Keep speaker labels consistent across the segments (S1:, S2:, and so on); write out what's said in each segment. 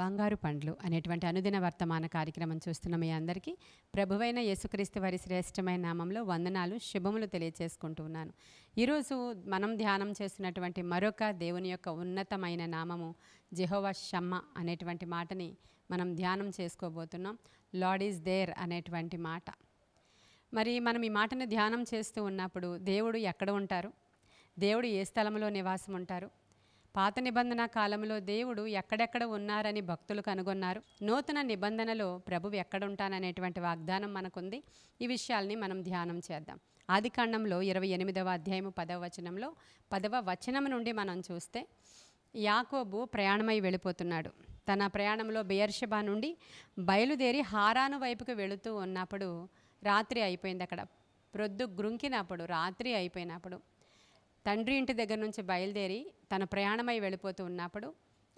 S1: బంగారు పండ్లు అనేటువంటి అనుదిన వర్తమాన కార్యక్రమం చూస్తున్న మీ అందరికీ ప్రభువైన యేసుక్రీస్తు వారి శ్రేష్టమైన నామంలో వందనాలు శుభములు ఉన్నాను ఈరోజు మనం ధ్యానం చేస్తున్నటువంటి మరొక దేవుని యొక్క ఉన్నతమైన నామము జెహోవా షమ్మ అనేటువంటి మాటని మనం ధ్యానం చేసుకోబోతున్నాం లాడ్ ఈజ్ దేర్ అనేటువంటి మాట మరి మనం ఈ మాటను ధ్యానం చేస్తూ ఉన్నప్పుడు దేవుడు ఎక్కడ ఉంటారు దేవుడు ఏ స్థలంలో నివాసం ఉంటారు పాత నిబంధన కాలంలో దేవుడు ఎక్కడెక్కడ ఉన్నారని భక్తులు కనుగొన్నారు నూతన నిబంధనలో ప్రభువు ఎక్కడుంటాననేటువంటి వాగ్దానం మనకుంది ఈ విషయాల్ని మనం ధ్యానం చేద్దాం ఆది కాండంలో ఇరవై ఎనిమిదవ అధ్యాయము పదవ వచనంలో పదవ వచనం నుండి మనం చూస్తే యాకోబు ప్రయాణమై వెళ్ళిపోతున్నాడు తన ప్రయాణంలో బియర్షబా నుండి బయలుదేరి హారాను వైపుకు వెళుతూ ఉన్నప్పుడు రాత్రి అయిపోయింది అక్కడ ప్రొద్దు గ్రుంకినప్పుడు రాత్రి అయిపోయినప్పుడు తండ్రి ఇంటి దగ్గర నుంచి బయలుదేరి తన ప్రయాణమై వెళ్ళిపోతూ ఉన్నప్పుడు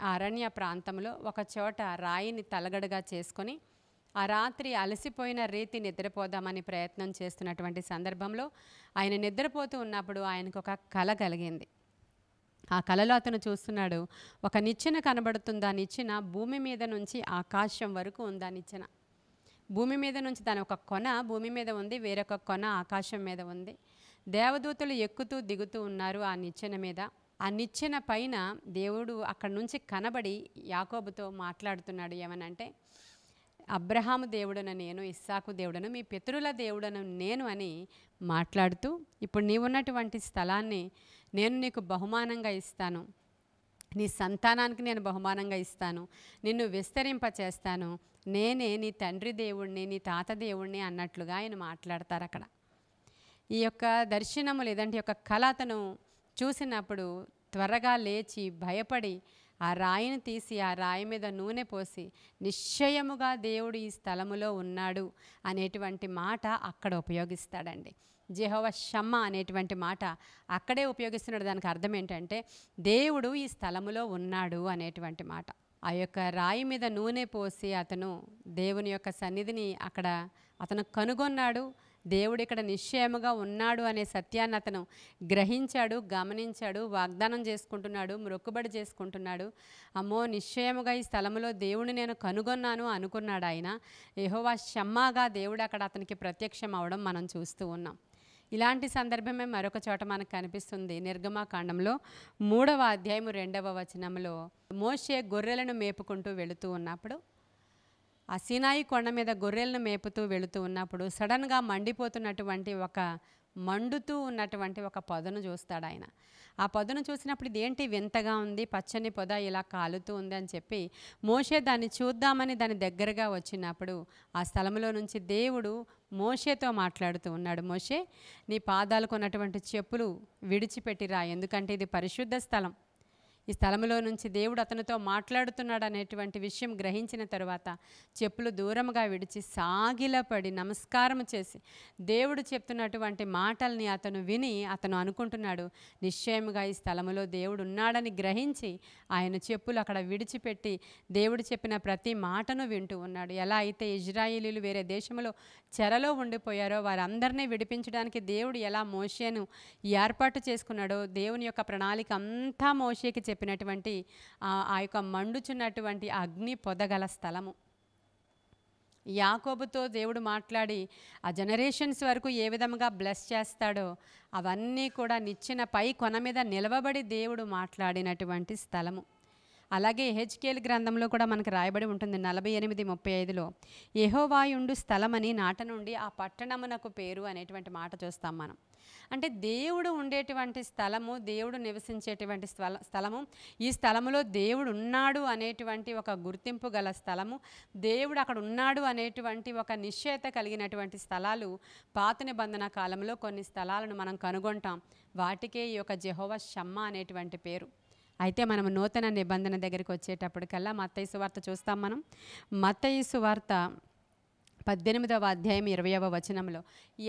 S1: ఆ అరణ్య ప్రాంతంలో ఒక చోట రాయిని తలగడగా చేసుకొని ఆ రాత్రి అలసిపోయిన రీతి నిద్రపోదామని ప్రయత్నం చేస్తున్నటువంటి సందర్భంలో ఆయన నిద్రపోతూ ఉన్నప్పుడు ఆయనకు ఒక కల కలిగింది ఆ కళలో అతను చూస్తున్నాడు ఒక నిచ్చెన కనబడుతుందా నిచ్చెన భూమి మీద నుంచి ఆకాశం వరకు ఉందా నిచ్చెన భూమి మీద నుంచి దాని ఒక కొన భూమి మీద ఉంది వేరొక కొన ఆకాశం మీద ఉంది దేవదూతలు ఎక్కుతూ దిగుతూ ఉన్నారు ఆ నిచ్చెన మీద ఆ నిచ్చెన పైన దేవుడు అక్కడి నుంచి కనబడి యాకోబుతో మాట్లాడుతున్నాడు ఏమనంటే అబ్రహాము దేవుడను నేను ఇస్సాకు దేవుడను మీ పితరుల దేవుడను నేను అని మాట్లాడుతూ ఇప్పుడు నీవున్నటువంటి స్థలాన్ని నేను నీకు బహుమానంగా ఇస్తాను నీ సంతానానికి నేను బహుమానంగా ఇస్తాను నిన్ను విస్తరింప చేస్తాను నేనే నీ తండ్రి దేవుణ్ణి నీ తాత దేవుణ్ణి అన్నట్లుగా ఆయన మాట్లాడతారు అక్కడ ఈ యొక్క దర్శనము లేదంటే యొక్క కళతను చూసినప్పుడు త్వరగా లేచి భయపడి ఆ రాయిని తీసి ఆ రాయి మీద నూనె పోసి నిశ్చయముగా దేవుడు ఈ స్థలములో ఉన్నాడు అనేటువంటి మాట అక్కడ ఉపయోగిస్తాడండి జెహోవ షమ్మ అనేటువంటి మాట అక్కడే ఉపయోగిస్తున్నాడు దానికి అర్థం ఏంటంటే దేవుడు ఈ స్థలములో ఉన్నాడు అనేటువంటి మాట ఆ యొక్క రాయి మీద నూనె పోసి అతను దేవుని యొక్క సన్నిధిని అక్కడ అతను కనుగొన్నాడు దేవుడు ఇక్కడ నిశ్చయముగా ఉన్నాడు అనే సత్యాన్ని అతను గ్రహించాడు గమనించాడు వాగ్దానం చేసుకుంటున్నాడు మొక్కుబడి చేసుకుంటున్నాడు అమ్మో నిశ్చయముగా ఈ స్థలంలో దేవుని నేను కనుగొన్నాను అనుకున్నాడు ఆయన యహోవా షమ్మాగా దేవుడు అక్కడ అతనికి ప్రత్యక్షం అవడం మనం చూస్తూ ఉన్నాం ఇలాంటి సందర్భమే మరొక చోట మనకు కనిపిస్తుంది నిర్గమాకాండంలో మూడవ అధ్యాయము రెండవ వచనంలో మోషే గొర్రెలను మేపుకుంటూ వెళుతూ ఉన్నప్పుడు ఆ సీనాయి కొండ మీద గొర్రెలను మేపుతూ వెళుతూ ఉన్నప్పుడు సడన్గా మండిపోతున్నటువంటి ఒక మండుతూ ఉన్నటువంటి ఒక పొదను చూస్తాడు ఆయన ఆ పొదను చూసినప్పుడు ఇదేంటి వింతగా ఉంది పచ్చని పొద ఇలా కాలుతూ ఉంది అని చెప్పి మోషే దాన్ని చూద్దామని దాని దగ్గరగా వచ్చినప్పుడు ఆ స్థలంలో నుంచి దేవుడు మోషేతో మాట్లాడుతూ ఉన్నాడు మోషే నీ పాదాలకు ఉన్నటువంటి చెప్పులు విడిచిపెట్టిరా ఎందుకంటే ఇది పరిశుద్ధ స్థలం ఈ స్థలంలో నుంచి దేవుడు అతనితో మాట్లాడుతున్నాడు అనేటువంటి విషయం గ్రహించిన తరువాత చెప్పులు దూరంగా విడిచి సాగిలపడి నమస్కారం చేసి దేవుడు చెప్తున్నటువంటి మాటల్ని అతను విని అతను అనుకుంటున్నాడు నిశ్చయముగా ఈ స్థలంలో దేవుడు ఉన్నాడని గ్రహించి ఆయన చెప్పులు అక్కడ విడిచిపెట్టి దేవుడు చెప్పిన ప్రతి మాటను వింటూ ఉన్నాడు ఎలా అయితే ఇజ్రాయిలీలు వేరే దేశంలో చెరలో ఉండిపోయారో వారందరినీ విడిపించడానికి దేవుడు ఎలా మోషేను ఏర్పాటు చేసుకున్నాడో దేవుని యొక్క ప్రణాళిక అంతా మోషేకి చెప్పినటువంటి ఆ యొక్క మండుచున్నటువంటి అగ్ని పొదగల స్థలము యాకోబుతో దేవుడు మాట్లాడి ఆ జనరేషన్స్ వరకు ఏ విధంగా బ్లెస్ చేస్తాడో అవన్నీ కూడా నిచ్చిన పై కొన మీద నిలవబడి దేవుడు మాట్లాడినటువంటి స్థలము అలాగే హెచ్కేల్ గ్రంథంలో కూడా మనకు రాయబడి ఉంటుంది నలభై ఎనిమిది ముప్పై ఐదులో యహోవాయుండు స్థలమని నాట నుండి ఆ పట్టణమునకు పేరు అనేటువంటి మాట చూస్తాం మనం అంటే దేవుడు ఉండేటువంటి స్థలము దేవుడు నివసించేటువంటి స్థల స్థలము ఈ స్థలములో దేవుడు ఉన్నాడు అనేటువంటి ఒక గుర్తింపు గల స్థలము దేవుడు అక్కడ ఉన్నాడు అనేటువంటి ఒక నిశ్చయత కలిగినటువంటి స్థలాలు పాత నిబంధన కాలంలో కొన్ని స్థలాలను మనం కనుగొంటాం వాటికే ఈ యొక్క జెహోవా షమ్మ అనేటువంటి పేరు అయితే మనం నూతన నిబంధన దగ్గరికి వచ్చేటప్పటికల్లా మత్తయి సువార్త చూస్తాం మనం మత్తయి సువార్త పద్దెనిమిదవ అధ్యాయం ఇరవయవ వచనంలో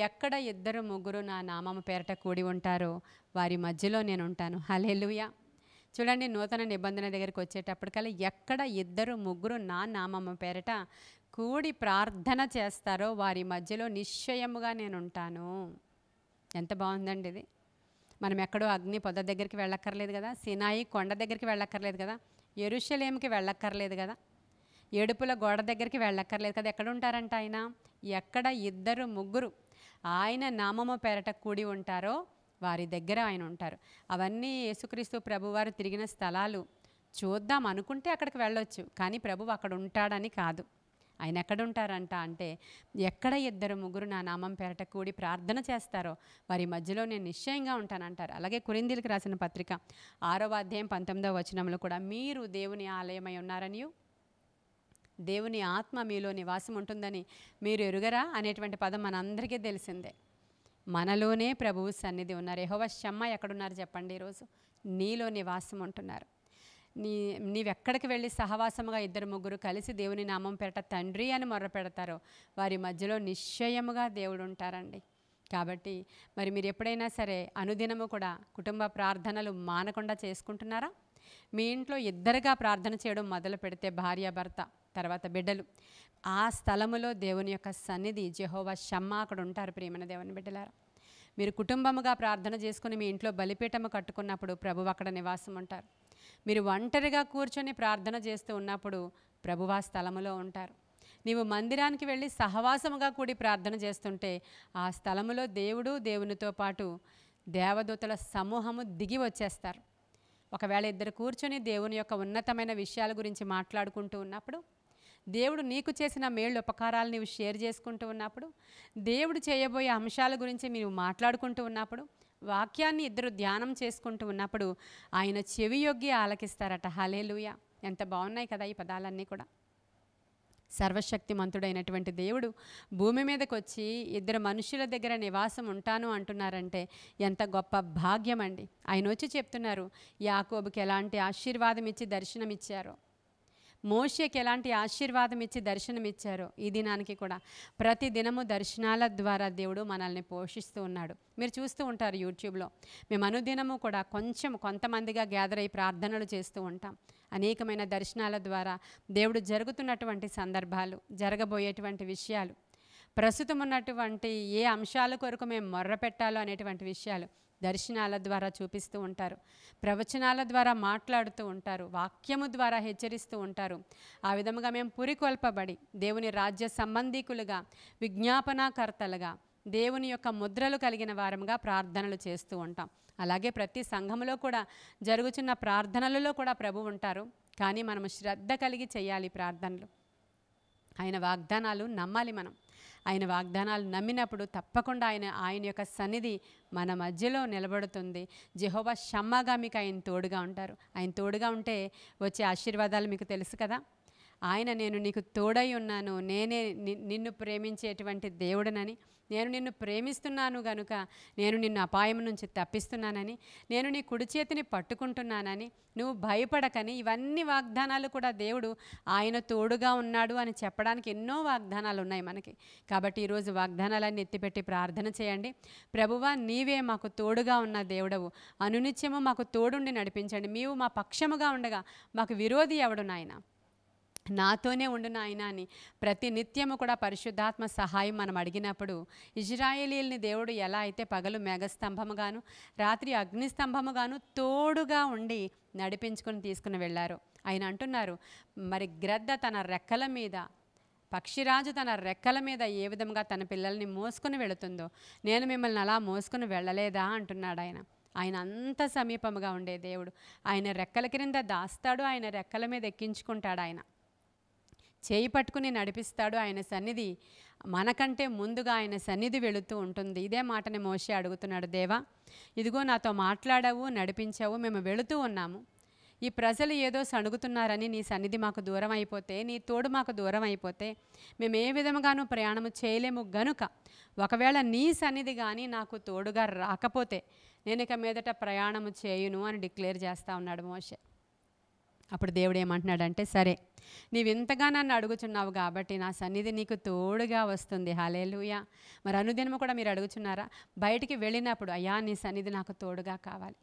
S1: ఎక్కడ ఇద్దరు ముగ్గురు నా నామము పేరట కూడి ఉంటారో వారి మధ్యలో నేను ఉంటాను హలెలుయా చూడండి నూతన నిబంధన దగ్గరికి వచ్చేటప్పటికల్లా ఎక్కడ ఇద్దరు ముగ్గురు నా నామము పేరట కూడి ప్రార్థన చేస్తారో వారి మధ్యలో నిశ్చయముగా నేనుంటాను ఎంత బాగుందండి ఇది మనం ఎక్కడో అగ్ని పొద దగ్గరికి వెళ్ళక్కర్లేదు కదా సినాయి కొండ దగ్గరికి వెళ్ళక్కర్లేదు కదా ఎరుషలేమికి వెళ్ళక్కర్లేదు కదా ఏడుపుల గోడ దగ్గరికి వెళ్ళక్కర్లేదు కదా ఎక్కడ ఉంటారంట ఆయన ఎక్కడ ఇద్దరు ముగ్గురు ఆయన నామము పేరట కూడి ఉంటారో వారి దగ్గర ఆయన ఉంటారు అవన్నీ యేసుక్రీస్తు ప్రభువారు తిరిగిన స్థలాలు చూద్దాం అనుకుంటే అక్కడికి వెళ్ళొచ్చు కానీ ప్రభువు అక్కడ ఉంటాడని కాదు ఆయన ఎక్కడుంటారంట అంటే ఎక్కడ ఇద్దరు ముగ్గురు నా నామం పేరట కూడి ప్రార్థన చేస్తారో వారి మధ్యలో నేను నిశ్చయంగా ఉంటానంటారు అలాగే కురిందీలకు రాసిన పత్రిక ఆరవ అధ్యాయం పంతొమ్మిదవ వచనంలో కూడా మీరు దేవుని ఆలయమై ఉన్నారని దేవుని ఆత్మ మీలో నివాసం ఉంటుందని మీరు ఎరుగరా అనేటువంటి పదం మనందరికీ తెలిసిందే మనలోనే ప్రభువు సన్నిధి ఉన్నారు యహోవ శమ్మ ఎక్కడున్నారు చెప్పండి ఈరోజు నీలో నివాసం ఉంటున్నారు నీ నీవెక్కడికి వెళ్ళి సహవాసముగా ఇద్దరు ముగ్గురు కలిసి దేవుని నామం పెట్ట తండ్రి అని మొర్ర పెడతారో వారి మధ్యలో నిశ్చయముగా దేవుడు ఉంటారండి కాబట్టి మరి మీరు ఎప్పుడైనా సరే అనుదినము కూడా కుటుంబ ప్రార్థనలు మానకుండా చేసుకుంటున్నారా మీ ఇంట్లో ఇద్దరుగా ప్రార్థన చేయడం మొదలు పెడితే భార్యాభర్త తర్వాత బిడ్డలు ఆ స్థలములో దేవుని యొక్క సన్నిధి జెహోవా షమ్మ అక్కడ ఉంటారు ప్రేమన దేవుని బిడ్డలారా మీరు కుటుంబముగా ప్రార్థన చేసుకుని మీ ఇంట్లో బలిపీఠము కట్టుకున్నప్పుడు ప్రభు అక్కడ నివాసం ఉంటారు మీరు ఒంటరిగా కూర్చొని ప్రార్థన చేస్తూ ఉన్నప్పుడు ప్రభు ఆ స్థలములో ఉంటారు నీవు మందిరానికి వెళ్ళి సహవాసముగా కూడి ప్రార్థన చేస్తుంటే ఆ స్థలములో దేవుడు దేవునితో పాటు దేవదూతల సమూహము దిగి వచ్చేస్తారు ఒకవేళ ఇద్దరు కూర్చొని దేవుని యొక్క ఉన్నతమైన విషయాల గురించి మాట్లాడుకుంటూ ఉన్నప్పుడు దేవుడు నీకు చేసిన మేళ్ళు ఉపకారాలు నీవు షేర్ చేసుకుంటూ ఉన్నప్పుడు దేవుడు చేయబోయే అంశాల గురించి మీరు మాట్లాడుకుంటూ ఉన్నప్పుడు వాక్యాన్ని ఇద్దరు ధ్యానం చేసుకుంటూ ఉన్నప్పుడు ఆయన చెవి యొగ్గి ఆలకిస్తారట హలేలుయ ఎంత బాగున్నాయి కదా ఈ పదాలన్నీ కూడా సర్వశక్తి మంతుడైనటువంటి దేవుడు భూమి మీదకి వచ్చి ఇద్దరు మనుషుల దగ్గర నివాసం ఉంటాను అంటున్నారంటే ఎంత గొప్ప భాగ్యం అండి ఆయన వచ్చి చెప్తున్నారు యాకోబుకి ఎలాంటి ఆశీర్వాదం ఇచ్చి దర్శనమిచ్చారో మోషకి ఎలాంటి ఆశీర్వాదం ఇచ్చి దర్శనమిచ్చారో ఈ దినానికి కూడా ప్రతి దినము దర్శనాల ద్వారా దేవుడు మనల్ని పోషిస్తూ ఉన్నాడు మీరు చూస్తూ ఉంటారు యూట్యూబ్లో మేము అనుదినము కూడా కొంచెం కొంతమందిగా గ్యాదర్ అయ్యి ప్రార్థనలు చేస్తూ ఉంటాం అనేకమైన దర్శనాల ద్వారా దేవుడు జరుగుతున్నటువంటి సందర్భాలు జరగబోయేటువంటి విషయాలు ప్రస్తుతం ఉన్నటువంటి ఏ అంశాల కొరకు మేము మొర్ర పెట్టాలో అనేటువంటి విషయాలు దర్శనాల ద్వారా చూపిస్తూ ఉంటారు ప్రవచనాల ద్వారా మాట్లాడుతూ ఉంటారు వాక్యము ద్వారా హెచ్చరిస్తూ ఉంటారు ఆ విధముగా మేము పురికొల్పబడి దేవుని రాజ్య సంబంధికులుగా విజ్ఞాపనాకర్తలుగా దేవుని యొక్క ముద్రలు కలిగిన వారముగా ప్రార్థనలు చేస్తూ ఉంటాం అలాగే ప్రతి సంఘములో కూడా జరుగుచున్న ప్రార్థనలలో కూడా ప్రభు ఉంటారు కానీ మనము శ్రద్ధ కలిగి చేయాలి ప్రార్థనలు ఆయన వాగ్దానాలు నమ్మాలి మనం ఆయన వాగ్దానాలు నమ్మినప్పుడు తప్పకుండా ఆయన ఆయన యొక్క సన్నిధి మన మధ్యలో నిలబడుతుంది జహోబా షమ్మగా మీకు ఆయన తోడుగా ఉంటారు ఆయన తోడుగా ఉంటే వచ్చే ఆశీర్వాదాలు మీకు తెలుసు కదా ఆయన నేను నీకు తోడై ఉన్నాను నేనే నిన్ను ప్రేమించేటువంటి దేవుడనని నేను నిన్ను ప్రేమిస్తున్నాను గనుక నేను నిన్ను అపాయం నుంచి తప్పిస్తున్నానని నేను నీ కుడి చేతిని పట్టుకుంటున్నానని నువ్వు భయపడకని ఇవన్నీ వాగ్దానాలు కూడా దేవుడు ఆయన తోడుగా ఉన్నాడు అని చెప్పడానికి ఎన్నో వాగ్దానాలు ఉన్నాయి మనకి కాబట్టి ఈరోజు వాగ్దానాలన్నీ ఎత్తిపెట్టి ప్రార్థన చేయండి ప్రభువా నీవే మాకు తోడుగా ఉన్న దేవుడవు అనునిత్యము మాకు తోడుండి నడిపించండి మీవు మా పక్షముగా ఉండగా మాకు విరోధి ఎవడు నాయన నాతోనే ఉండు నాయన అని ప్రతి నిత్యము కూడా పరిశుద్ధాత్మ సహాయం మనం అడిగినప్పుడు ఇజ్రాయేలీల్ని దేవుడు ఎలా అయితే పగలు మేఘస్తంభముగాను రాత్రి అగ్నిస్తంభముగాను తోడుగా ఉండి నడిపించుకుని తీసుకుని వెళ్ళారు ఆయన అంటున్నారు మరి గ్రద్ద తన రెక్కల మీద పక్షిరాజు తన రెక్కల మీద ఏ విధంగా తన పిల్లల్ని మోసుకుని వెళుతుందో నేను మిమ్మల్ని అలా మోసుకుని వెళ్ళలేదా అంటున్నాడు ఆయన ఆయన అంత సమీపముగా ఉండే దేవుడు ఆయన రెక్కల క్రింద దాస్తాడు ఆయన రెక్కల మీద ఎక్కించుకుంటాడు ఆయన చేయి పట్టుకుని నడిపిస్తాడు ఆయన సన్నిధి మనకంటే ముందుగా ఆయన సన్నిధి వెళుతూ ఉంటుంది ఇదే మాటని మోసే అడుగుతున్నాడు దేవా ఇదిగో నాతో మాట్లాడావు నడిపించావు మేము వెళుతూ ఉన్నాము ఈ ప్రజలు ఏదో సణుగుతున్నారని నీ సన్నిధి మాకు దూరం అయిపోతే నీ తోడు మాకు దూరం అయిపోతే మేము ఏ విధముగానూ ప్రయాణము చేయలేము గనుక ఒకవేళ నీ సన్నిధి కానీ నాకు తోడుగా రాకపోతే నేను ఇక మీదట ప్రయాణము చేయును అని డిక్లేర్ చేస్తూ ఉన్నాడు మోషే అప్పుడు దేవుడు ఏమంటున్నాడంటే సరే నీవింతగా నన్ను అడుగుచున్నావు కాబట్టి నా సన్నిధి నీకు తోడుగా వస్తుంది హాలేలుయ మరి అనుదినము కూడా మీరు అడుగుచున్నారా బయటికి వెళ్ళినప్పుడు అయ్యా నీ సన్నిధి నాకు తోడుగా కావాలి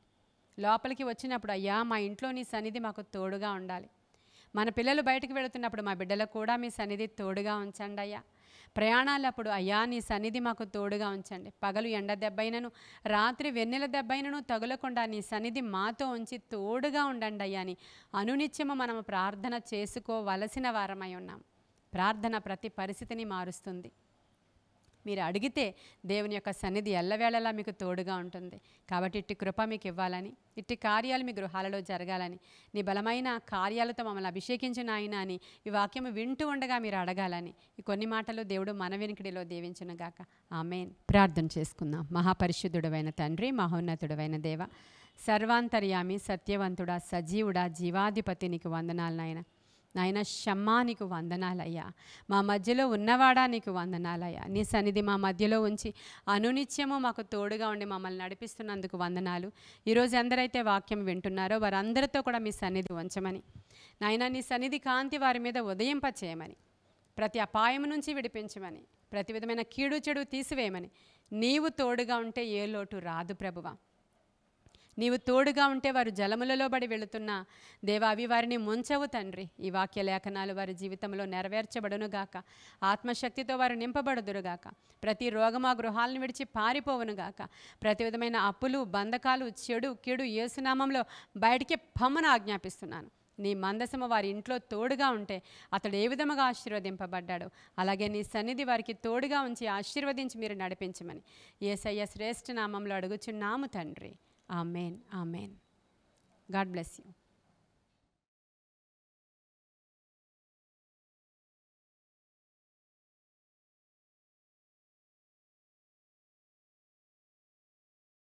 S1: లోపలికి వచ్చినప్పుడు అయ్యా మా ఇంట్లో నీ సన్నిధి మాకు తోడుగా ఉండాలి మన పిల్లలు బయటకు వెళుతున్నప్పుడు మా బిడ్డలకు కూడా మీ సన్నిధి తోడుగా ఉంచండి అయ్యా ప్రయాణాలప్పుడు అయ్యా నీ సన్నిధి మాకు తోడుగా ఉంచండి పగలు ఎండ దెబ్బైనను రాత్రి వెన్నెల దెబ్బైనను తగులకుండా నీ సన్నిధి మాతో ఉంచి తోడుగా ఉండండి అయ్యా అని అనునిత్యము మనము ప్రార్థన చేసుకోవలసిన వారమై ఉన్నాం ప్రార్థన ప్రతి పరిస్థితిని మారుస్తుంది మీరు అడిగితే దేవుని యొక్క సన్నిధి ఎల్లవేళలా మీకు తోడుగా ఉంటుంది కాబట్టి ఇట్టి కృప మీకు ఇవ్వాలని ఇట్టి కార్యాలు మీ గృహాలలో జరగాలని నీ బలమైన కార్యాలతో మమ్మల్ని అభిషేకించిన ఆయన అని ఈ వాక్యం వింటూ ఉండగా మీరు అడగాలని ఈ కొన్ని మాటలు దేవుడు మన వెనుకడిలో దీవించునుగాక ఆమె ప్రార్థన చేసుకుందాం మహాపరిశుద్ధుడైన తండ్రి మహోన్నతుడవైన దేవ సర్వాంతర్యామి సత్యవంతుడా సజీవుడా జీవాధిపతి నీకు వందనాలనైనా నాయన షమ్మా నీకు వందనాలయ్యా మా మధ్యలో ఉన్నవాడా నీకు వందనాలయ్యా నీ సన్నిధి మా మధ్యలో ఉంచి అనునిత్యము మాకు తోడుగా ఉండి మమ్మల్ని నడిపిస్తున్నందుకు వందనాలు ఈరోజు ఎందరైతే వాక్యం వింటున్నారో వారందరితో కూడా మీ సన్నిధి ఉంచమని నాయన నీ సన్నిధి కాంతి వారి మీద చేయమని ప్రతి అపాయం నుంచి విడిపించమని ప్రతి విధమైన కీడు చెడు తీసివేయమని నీవు తోడుగా ఉంటే ఏ లోటు రాదు ప్రభువా నీవు తోడుగా ఉంటే వారు జలములలో బడి వెళుతున్నా దేవా అవి వారిని ముంచవు తండ్రి ఈ వాక్య లేఖనాలు వారి జీవితంలో నెరవేర్చబడునుగాక ఆత్మశక్తితో వారు నింపబడుదురుగాక ప్రతి ఆ గృహాలను విడిచి పారిపోవునుగాక ప్రతి విధమైన అప్పులు బంధకాలు చెడు కీడు ఏసునామంలో బయటికి పమ్మను ఆజ్ఞాపిస్తున్నాను నీ మందసము వారి ఇంట్లో తోడుగా ఉంటే అతడు ఏ విధముగా ఆశీర్వదింపబడ్డాడు అలాగే నీ సన్నిధి వారికి తోడుగా ఉంచి ఆశీర్వదించి మీరు నడిపించమని ఏసయ్య శ్రేష్ఠ నామంలో అడుగుచున్నాము తండ్రి Amen. Amen. God bless you.